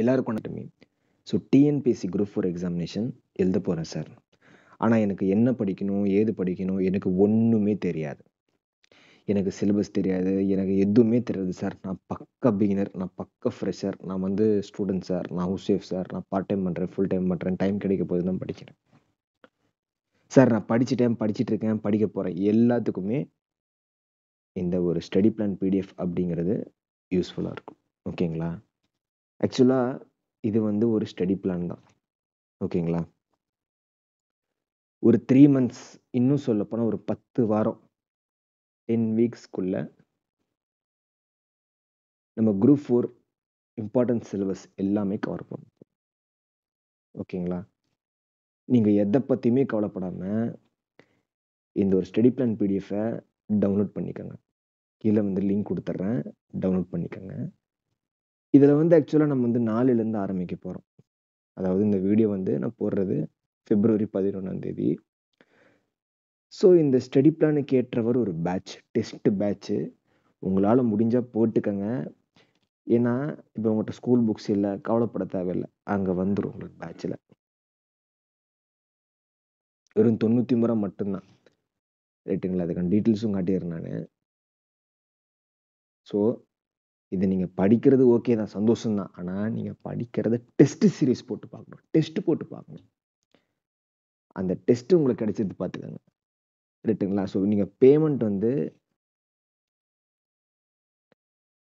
எல்லாருக்கும் கொண்டுட்டுமே so TNPSC group four examination எழுத போகிறேன் சார் ஆனால் எனக்கு என்ன படிக்கணும் ஏது படிக்கணும் எனக்கு ஒன்றுமே தெரியாது எனக்கு சிலபஸ் தெரியாது எனக்கு எதுவுமே தெரியாது சார் நான் பக்க பிகினர் நான் பக்க ஃப்ரெஷர் நான் வந்து ஸ்டூடெண்ட் சார் நான் ஹவுஸ் ஒய்ஃப் சார் நான் பார்ட் டைம் பண்ணுறேன் ஃபுல் டைம் பண்ணுறேன் டைம் கிடைக்க போது தான் படிக்கிறேன் சார் நான் படிச்சுட்டேன் படிச்சுட்டு இருக்கேன் படிக்க போகிறேன் எல்லாத்துக்குமே இந்த ஒரு ஸ்டடி பிளான் பிடிஎஃப் அப்படிங்கிறது யூஸ்ஃபுல்லாக இருக்கும் ஓகேங்களா ஆக்சுவலாக இது வந்து ஒரு ஸ்டடி பிளான் தான் ஓகேங்களா ஒரு த்ரீ மந்த்ஸ் இன்னும் சொல்லப்போனால் ஒரு பத்து வாரம் டென் வீக்ஸ்க்குள்ள நம்ம குரூப் ஃபோர் இம்பார்ட்டன்ட் சிலபஸ் எல்லாமே கவர் பண்ணும் ஓகேங்களா நீங்கள் எதை பற்றியுமே கவலைப்படாமல் இந்த ஒரு ஸ்டடி பிளான் பிடிஎஃபை டவுன்லோட் பண்ணிக்கோங்க கீழே வந்து லிங்க் கொடுத்துட்றேன் டவுன்லோட் பண்ணிக்கோங்க இதில் வந்து ஆக்சுவலாக நம்ம வந்து நாலுலேருந்து ஆரம்பிக்க போகிறோம் அதாவது இந்த வீடியோ வந்து நான் போடுறது பிப்ரவரி பதினொன்றாந்தேதி ஸோ இந்த ஸ்டடி பிளானுக்கு ஏற்றவர் ஒரு பேட்ச் டெஸ்ட்டு பேட்ச்சு உங்களால் முடிஞ்சால் போட்டுக்கங்க ஏன்னா இப்போ உங்கள்கிட்ட ஸ்கூல் புக்ஸ் இல்லை கவலைப்பட தேவையில்லை அங்கே வந்துடும் உங்களுக்கு பேட்சில் வெறும் தொண்ணூற்றி முறை மட்டும்தான் ரைட்டுங்களா அதுக்கான டீட்டெயில்ஸும் காட்டிடுறேன் நான் ஸோ இது நீங்கள் படிக்கிறது ஓகே தான் சந்தோஷம்தான் ஆனால் நீங்கள் படிக்கிறத டெஸ்ட் சீரீஸ் போட்டு பார்க்கணும் டெஸ்ட் போட்டு பார்க்கணும் அந்த டெஸ்ட்டு உங்களுக்கு கிடைச்சது பார்த்துக்கோங்க ரைட்டுங்களா ஸோ நீங்கள் பேமெண்ட் வந்து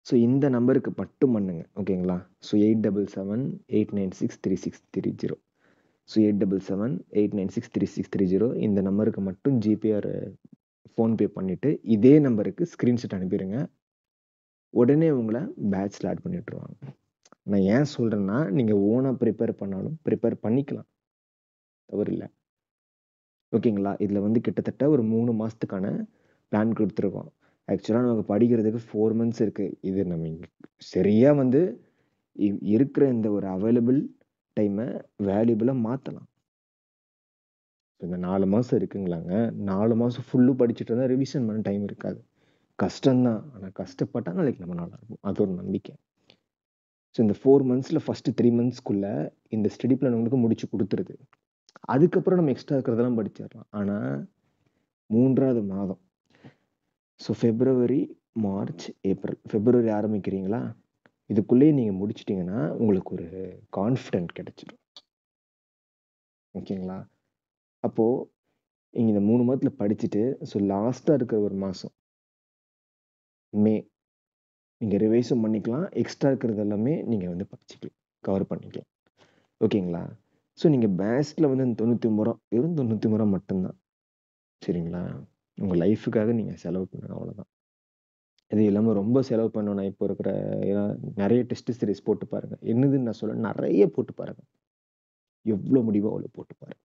ஸோ இந்த நம்பருக்கு மட்டும் பண்ணுங்க ஓகேங்களா so eight double seven eight nine six three six three zero so eight double seven eight nine six three six three zero இந்த நம்பருக்கு மட்டும் ஜிபேஆர் ஃபோன்பே பண்ணிவிட்டு இதே நம்பருக்கு ஸ்க்ரீன்ஷாட் அனுப்பிடுங்க உடனே உங்களை பேட்ச்சில் ஆட் பண்ணி விட்டுருவாங்க நான் ஏன் சொல்கிறேன்னா நீங்கள் ஓனாக ப்ரிப்பேர் பண்ணாலும் ப்ரிப்பேர் பண்ணிக்கலாம் தவறு இல்லை ஓகேங்களா இதில் வந்து கிட்டத்தட்ட ஒரு மூணு மாதத்துக்கான பிளான் கொடுத்துருக்கோம் ஆக்சுவலாக நமக்கு படிக்கிறதுக்கு ஃபோர் மந்த்ஸ் இருக்குது இது நம்ம சரியாக வந்து இருக்கிற இந்த ஒரு அவைலபிள் டைமை வேல்யூபிளாக மாற்றலாம் இந்த நாலு மாதம் இருக்குங்களாங்க நாலு மாதம் ஃபுல்லு படிச்சுட்டு இருந்தால் ரிவிஷன் பண்ண டைம் இருக்காது கஷ்டம்தான் ஆனால் கஷ்டப்பட்டால் நாளைக்கு நம்ம நல்லா இருக்கும் அது ஒரு நம்பிக்கை ஸோ இந்த ஃபோர் மந்த்ஸில் ஃபஸ்ட்டு த்ரீ மந்த்ஸ்க்குள்ளே இந்த ஸ்டடி பிளான் உங்களுக்கு முடிச்சு கொடுத்துருது அதுக்கப்புறம் நம்ம எக்ஸ்ட்ரா இருக்கிறதெல்லாம் படிச்சிடலாம் ஆனால் மூன்றாவது மாதம் so February March April February ஆரம்பிக்கிறீங்களா இதுக்குள்ளேயே நீங்கள் முடிச்சிட்டிங்கன்னா உங்களுக்கு ஒரு கான்ஃபிடென்ட் கிடச்சிடும் ஓகேங்களா அப்போது இங்கே இந்த மூணு மாதத்தில் படிச்சுட்டு ஸோ லாஸ்ட்டாக இருக்கிற ஒரு மாதம் மே நீங்கள் ரிவைஸும் பண்ணிக்கலாம் எக்ஸ்ட்ரா இருக்கிறது எல்லாமே நீங்கள் வந்து படிச்சுக்கலாம் கவர் பண்ணிக்கலாம் ஓகேங்களா ஸோ நீங்கள் பேஸ்டில் வந்து அந்த தொண்ணூற்றி ஒம்பது ரூபா வெறும் தொண்ணூற்றி ஒம்பது ரூபா மட்டும்தான் சரிங்களா உங்கள் லைஃபுக்காக நீங்கள் செலவு பண்ணுங்க அவ்வளோதான் இது இல்லாமல் ரொம்ப செலவு பண்ணணும் இப்போ இருக்கிற நிறைய டெஸ்ட் சீரிஸ் போட்டு பாருங்கள் என்னதுன்னு நான் சொல்ல நிறைய போட்டு பாருங்கள் எவ்வளோ முடிவோ அவ்வளோ போட்டு பாருங்கள்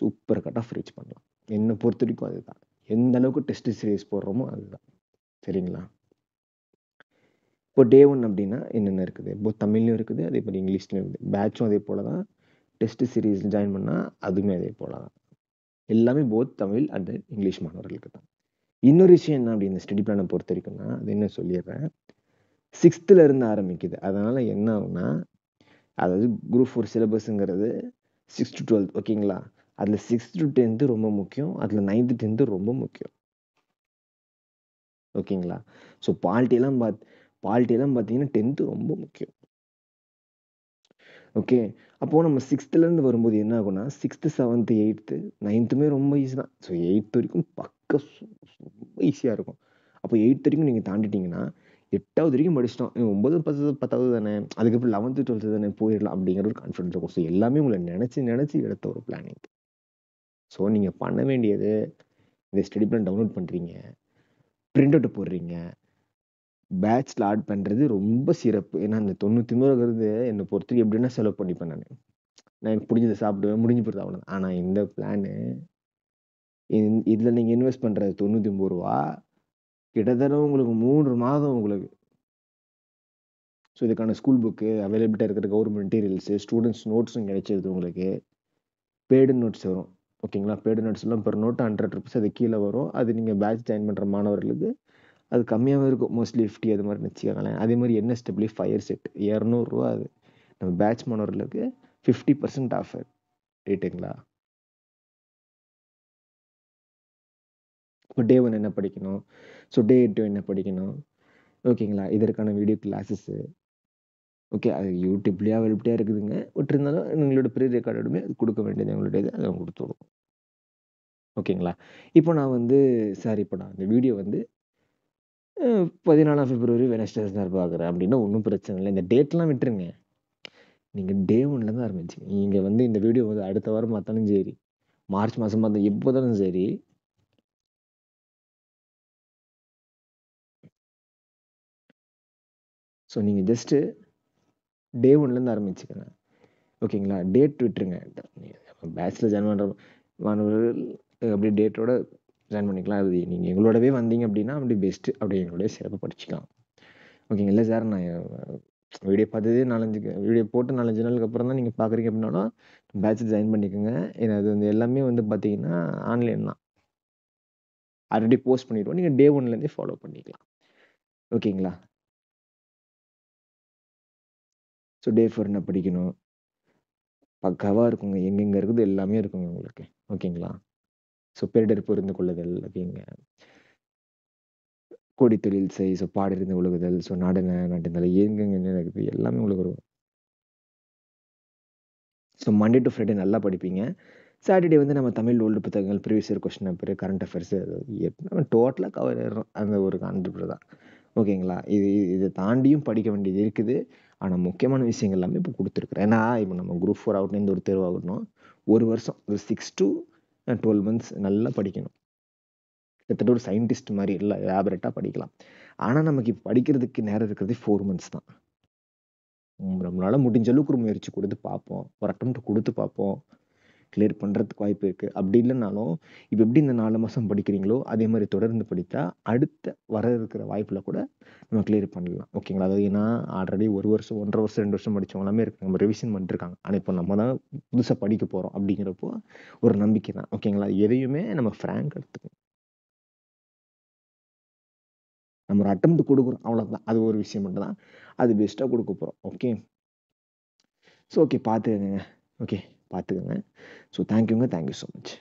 சூப்பர் கட் ஆஃப் ரீச் பண்ணலாம் என்னை பொறுத்த வரைக்கும் அதுதான் எந்த அளவுக்கு டெஸ்ட் சீரிஸ் போடுறோமோ அதுதான் சரிங்களா இப்போ டே ஒன் அப்படின்னா என்னென்ன இருக்குது இப்போ தமிழ்லையும் இருக்குது அதே மாதிரி இங்கிலீஷ்லையும் இருக்குது பேட்சும் அதே போல் தான் டெஸ்ட் சீரீஸ் ஜாயின் பண்ணால் அதுவுமே அதே போல் தான் எல்லாமே போத் தமிழ் அண்ட் இங்கிலீஷ் மாணவர்களுக்கு தான் இன்னொரு விஷயம் என்ன அப்படி இந்த ஸ்டடி பிளானை பொறுத்த வரைக்கும்னா அது என்ன சொல்லிடுறேன் சிக்ஸ்த்தில் இருந்து ஆரம்பிக்குது அதனால் என்ன ஆகுனா அதாவது குரூப் ஃபோர் சிலபஸ்ங்கிறது சிக்ஸ் டு டுவெல்த் ஓகேங்களா அதில் சிக்ஸ்த் டு டென்த்து ரொம்ப முக்கியம் அதில் நைன்த்து டென்த்து ரொம்ப முக்கியம் ஓகேங்களா ஸோ பால்ட்டியெல்லாம் பாத் பாலிட்டிலாம் பார்த்தீங்கன்னா டென்த்து ரொம்ப முக்கியம் ஓகே அப்போது நம்ம சிக்ஸ்த்துலேருந்து வரும்போது என்ன ஆகும்னா சிக்ஸ்த்து செவன்த்து எயித்து நைன்த்துமே ரொம்ப ஈஸி தான் ஸோ எயித்து வரைக்கும் பக்க ரொம்ப ஈஸியாக இருக்கும் அப்போ எயித்து வரைக்கும் நீங்கள் தாண்டிட்டிங்கன்னா எட்டாவது வரைக்கும் படிச்சிட்டோம் ஒம்பது பத்து பத்தாவது தானே அதுக்கப்புறம் லெவன்த்து டுவெல்த்து தானே போயிடலாம் அப்படிங்கிற ஒரு கான்ஃபிடன்ஸ் இருக்கும் ஸோ எல்லாமே உங்களை நினச்சி நினச்சி எடுத்த ஒரு பிளானிங் ஸோ நீங்கள் பண்ண வேண்டியது இந்த ஸ்டடி பிளான் டவுன்லோட் பண்ணுறீங்க பிரிண்ட் அவுட் போடுறீங்க பேட்ச்சில் ஆட் பண்ணுறது ரொம்ப சிறப்பு ஏன்னா அந்த தொண்ணூற்றி மூணுங்கிறது என்னை பொறுத்து எப்படின்னா செலவு பண்ணிப்பேன் நான் நான் எனக்கு பிடிச்சதை சாப்பிடுவேன் முடிஞ்சு போகிறது அவ்வளோ ஆனால் இந்த பிளானு இதில் நீங்கள் இன்வெஸ்ட் பண்ணுறது தொண்ணூற்றி ஒம்பது ரூபா கிட்டத்தட்ட உங்களுக்கு மூன்று மாதம் உங்களுக்கு ஸோ இதுக்கான ஸ்கூல் புக்கு அவைலபிலிட்டாக இருக்கிற கவர்மெண்ட் மெட்டீரியல்ஸு ஸ்டூடெண்ட்ஸ் நோட்ஸும் கிடைச்சிருது உங்களுக்கு பேடு நோட்ஸ் வரும் ஓகேங்களா பெய்டு நோட்ஸ்லாம் பெர் நோட்டு ஹண்ட்ரட் ருபீஸ் அது கீழே வரும் அது நீங்கள் பேட்ச் ஜாயின் பண்ணுற மாணவர்களுக்கு அது கம்மியாகவே இருக்கும் மோஸ்ட்லி ஃபிஃப்டி அது மாதிரி வச்சுக்கோங்களேன் அதே மாதிரி என்ன ஸ்டெப்லி ஃபயர் செட் இரநூறுவா அது நம்ம பேட்ச் மாணவர்களுக்கு ஃபிஃப்டி பர்சன்ட் ஆஃபர் ரேட்டுங்களா இப்போ டே ஒன் என்ன படிக்கணும் ஸோ டே டூ என்ன படிக்கணும் ஓகேங்களா இதற்கான வீடியோ கிளாஸஸ்ஸு ஓகே அது யூடியூப்லேயே அவைலபிளாக இருக்குதுங்க பட் இருந்தாலும் எங்களோட ப்ரீ ரெக்கார்டுமே அது கொடுக்க வேண்டியது எங்களுடையது அதை அவங்க கொடுத்துருவோம் ஓகேங்களா இப்போ நான் வந்து சார் இப்போ நான் இந்த வீடியோ வந்து பதினாலாம் பிப்ரவரி வெனஸ்டே சார் பார்க்குறேன் அப்படின்னா ஒன்றும் பிரச்சனை இல்லை இந்த டேட்லாம் விட்டுருங்க நீங்கள் டே ஒன்ல தான் ஆரம்பிச்சு நீங்கள் வந்து இந்த வீடியோ வந்து அடுத்த வாரம் பார்த்தாலும் சரி மார்ச் மாதம் பார்த்தா எப்போதாலும் சரி ஸோ நீங்கள் ஜஸ்ட்டு டே ஒன்லேருந்து ஆரம்பிச்சுக்கங்க ஓகேங்களா டேட் விட்டுருங்க பேச்சில் ஜாயின் பண்ணுற மாணவர்கள் அப்படியே டேட்டோட ஜாயின் பண்ணிக்கலாம் அது நீங்கள் எங்களோடவே வந்தீங்க அப்படின்னா அப்படி பெஸ்ட்டு அப்படி எங்களோடய சிறப்பு படிச்சுக்கலாம் ஓகேங்களா சார் நான் வீடியோ பார்த்ததே நாலஞ்சு வீடியோ போட்டு நாலஞ்சு நாளுக்கு அப்புறம் தான் நீங்கள் பார்க்குறீங்க அப்படின்னாலும் பேட்ச் ஜாயின் பண்ணிக்கோங்க ஏன்னா அது வந்து எல்லாமே வந்து பார்த்தீங்கன்னா ஆன்லைன் தான் ஆல்ரெடி போஸ்ட் பண்ணிவிடுவோம் நீங்கள் டே ஒன்லேருந்தே ஃபாலோ பண்ணிக்கலாம் ஓகேங்களா ஸோ டே ஃபோர் என்ன படிக்கணும் பக்காவாக இருக்குங்க எங்கெங்கே இருக்குது எல்லாமே இருக்குங்க உங்களுக்கு ஓகேங்களா ஸோ பேரிடர் புரிந்து கொள்ளுதல் அப்படிங்க கொடி தொழில் செய் ஸோ பாடிருந்து உழுகுதல் ஸோ நடன நடந்தல எங்கெங்க என்ன இருக்குது எல்லாமே உங்களுக்கு வரும் ஸோ மண்டே டு ஃப்ரைடே நல்லா படிப்பீங்க சாட்டர்டே வந்து நம்ம தமிழ் ஓல்டு புத்தகங்கள் ப்ரீவியஸ் இயர் கொஸ்டின் பேர் கரண்ட் அஃபேர்ஸ் நம்ம டோட்டலாக கவர் ஆயிடுறோம் அந்த ஒரு கான்செப்ட் தான் ஓகேங்களா இது இதை தாண்டியும் படிக்க வேண்டியது இருக்குது ஆனால் முக்கியமான விஷயங்கள் எல்லாமே இப்போ கொடுத்துருக்குறேன் ஏன்னா இப்போ நம்ம குரூப் ஃபோர் அவுட்லேருந்து ஒரு தேர்வாகணும் ஒரு வருஷம் ஒரு சிக்ஸ் டு டுவெல் மந்த்ஸ் நல்லா படிக்கணும் கிட்டத்தட்ட ஒரு சயின்டிஸ்ட் மாதிரி இல்லை லேபரேட்டாக படிக்கலாம் ஆனால் நமக்கு இப்போ படிக்கிறதுக்கு நேரம் இருக்கிறது ஃபோர் மந்த்ஸ் தான் நம்மளால் முடிஞ்ச அளவுக்கு ஒரு முயற்சி கொடுத்து பார்ப்போம் ஒரு அட்டம் கொடுத்து பார்ப்போம் கிளியர் பண்ணுறதுக்கு வாய்ப்பு இருக்குது அப்படி இல்லைனாலும் இப்போ எப்படி இந்த நாலு மாதம் படிக்கிறீங்களோ அதே மாதிரி தொடர்ந்து படித்தா அடுத்த வர இருக்கிற வாய்ப்பில் கூட நம்ம கிளியர் பண்ணலாம் ஓகேங்களா அதாவது ஏன்னா ஆல்ரெடி ஒரு வருஷம் ஒன்றரை வருஷம் ரெண்டு வருஷம் படித்தவங்க எல்லாமே இருக்குது நம்ம ரிவிஷன் பண்ணிட்டுருக்காங்க ஆனால் இப்போ நம்ம தான் புதுசாக படிக்க போகிறோம் அப்படிங்கிறப்போ ஒரு நம்பிக்கை தான் ஓகேங்களா எதையுமே நம்ம ஃப்ரேங்க் எடுத்துக்கணும் நம்ம ஒரு அட்டம் கொடுக்குறோம் அவ்வளோதான் அது ஒரு விஷயம் மட்டும் தான் அது பெஸ்ட்டாக கொடுக்க போகிறோம் ஓகே ஸோ ஓகே பார்த்துக்கங்க ஓகே பார்த்துக்கங்க so thank you thank you so much